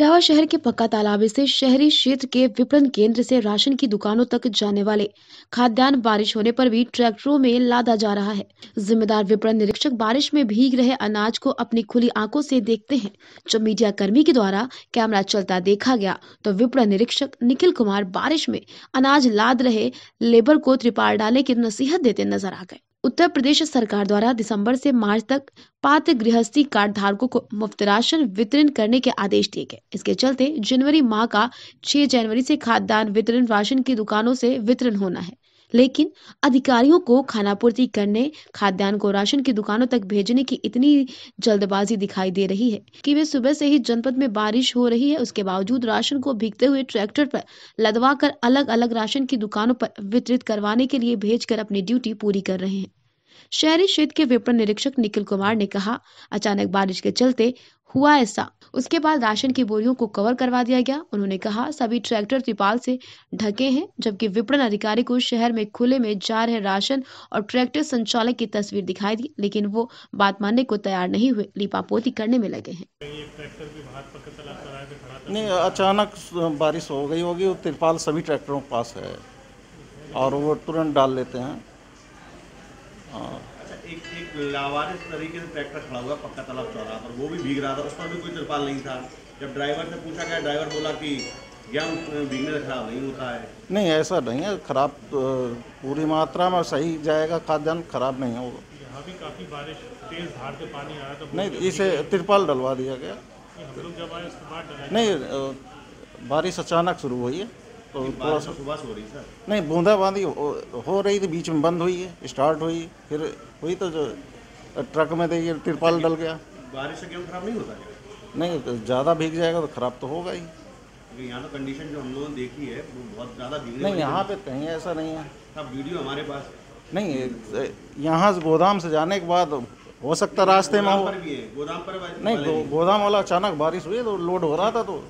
इटावा शहर के पक्का तालाब से शहरी क्षेत्र के विपणन केंद्र से राशन की दुकानों तक जाने वाले खाद्यान्न बारिश होने पर भी ट्रैक्टरों में लादा जा रहा है जिम्मेदार विपणन निरीक्षक बारिश में भीग रहे अनाज को अपनी खुली आंखों से देखते हैं जब मीडिया कर्मी के द्वारा कैमरा चलता देखा गया तो विपणन निरीक्षक निखिल कुमार बारिश में अनाज लाद रहे लेबर को त्रिपाल डाले की नसीहत देते नजर आ गए उत्तर प्रदेश सरकार द्वारा दिसंबर से मार्च तक पात्र गृहस्थी कार्ड धारकों को मुफ्त राशन वितरण करने के आदेश दिए गए इसके चलते जनवरी माह का 6 जनवरी से खाद्यान्न वितरण राशन की दुकानों से वितरण होना है लेकिन अधिकारियों को खानापूर्ति करने खाद्यान्न को राशन की दुकानों तक भेजने की इतनी जल्दबाजी दिखाई दे रही है कि वे सुबह से ही जनपद में बारिश हो रही है उसके बावजूद राशन को भीगते हुए ट्रैक्टर पर लदवा कर अलग अलग राशन की दुकानों पर वितरित करवाने के लिए भेजकर अपनी ड्यूटी पूरी कर रहे हैं शहरी क्षेत्र के विपणन निरीक्षक निखिल कुमार ने कहा अचानक बारिश के चलते हुआ ऐसा उसके बाद राशन की बोरियों को कवर करवा दिया गया उन्होंने कहा सभी ट्रैक्टर त्रिपाल से ढके हैं जबकि विपणन अधिकारी को शहर में खुले में जा रहे राशन और ट्रैक्टर संचालक की तस्वीर दिखाई दी लेकिन वो बात मानने को तैयार नहीं हुए लिपापोती करने में लगे हैं नहीं अचानक बारिश हो गई होगी त्रिपाल तो सभी ट्रैक्टरों के पास है और वो तुरंत डाल लेते हैं अच्छा, एक से ट्रैक्टर खड़ा हुआ पक्का वो भीग रहा था उस पर भी कोई तिरपाल नहीं था जब ड्राइवर से पूछा गया ड्राइवर बोला कि खराब नहीं होता है नहीं ऐसा नहीं है खराब पूरी मात्रा में सही जाएगा खाद्यान्न खराब नहीं होगा यहाँ भी काफ़ी बारिश तेज धार से पानी आया तो नहीं इसे तिरपाल डलवा दिया गया नहीं बारिश अचानक शुरू हुई है तो नहीं बूंदाबांदी हो, हो रही थी बीच में बंद हुई है स्टार्ट हुई फिर हुई तो जो ट्रक में देखिए तिरपाल डल गया बारिश से खराब नहीं होता क्या नहीं तो ज़्यादा भीग जाएगा तो खराब तो होगा ही यहाँ तो कंडीशन जो हम लोगों ने देखी है वो बहुत ज़्यादा भीग नहीं यहाँ पे कहीं ऐसा नहीं है अब वीडियो हमारे पास नहीं यहाँ से गोदाम से जाने के बाद हो सकता रास्ते में हो गोदाम पर नहीं गोदाम वाला अचानक बारिश हुई तो लोड हो रहा था तो